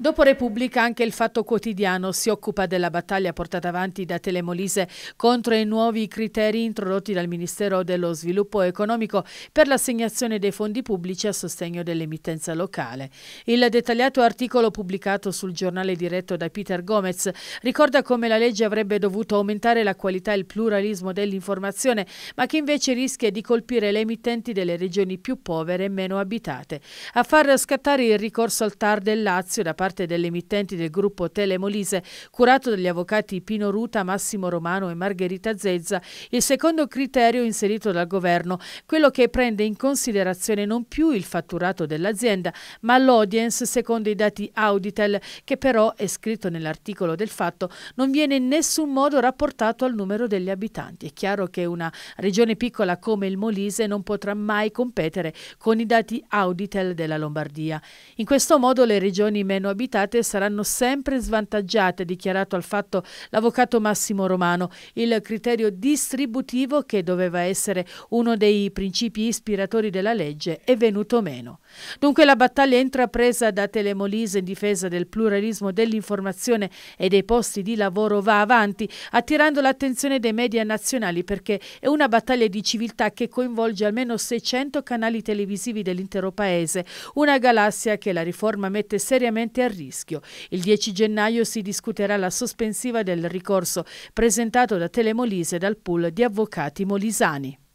Dopo Repubblica anche il Fatto Quotidiano si occupa della battaglia portata avanti da Telemolise contro i nuovi criteri introdotti dal Ministero dello Sviluppo Economico per l'assegnazione dei fondi pubblici a sostegno dell'emittenza locale. Il dettagliato articolo pubblicato sul giornale diretto da Peter Gomez ricorda come la legge avrebbe dovuto aumentare la qualità e il pluralismo dell'informazione, ma che invece rischia di colpire le emittenti delle regioni più povere e meno abitate. A far scattare il ricorso al TAR del Lazio da parte parte delle emittenti del gruppo Telemolise, curato dagli avvocati Pino Ruta, Massimo Romano e Margherita Zezza, il secondo criterio inserito dal governo, quello che prende in considerazione non più il fatturato dell'azienda, ma l'audience secondo i dati Auditel, che però, è scritto nell'articolo del fatto, non viene in nessun modo rapportato al numero degli abitanti. È chiaro che una regione piccola come il Molise non potrà mai competere con i dati Auditel della Lombardia. In questo modo le regioni meno abitanti abitate saranno sempre svantaggiate, dichiarato al fatto l'avvocato Massimo Romano. Il criterio distributivo, che doveva essere uno dei principi ispiratori della legge, è venuto meno. Dunque la battaglia intrapresa da Telemolise in difesa del pluralismo dell'informazione e dei posti di lavoro va avanti, attirando l'attenzione dei media nazionali perché è una battaglia di civiltà che coinvolge almeno 600 canali televisivi dell'intero paese, una galassia che la riforma mette seriamente a a rischio. Il 10 gennaio si discuterà la sospensiva del ricorso presentato da Telemolise dal pool di avvocati molisani.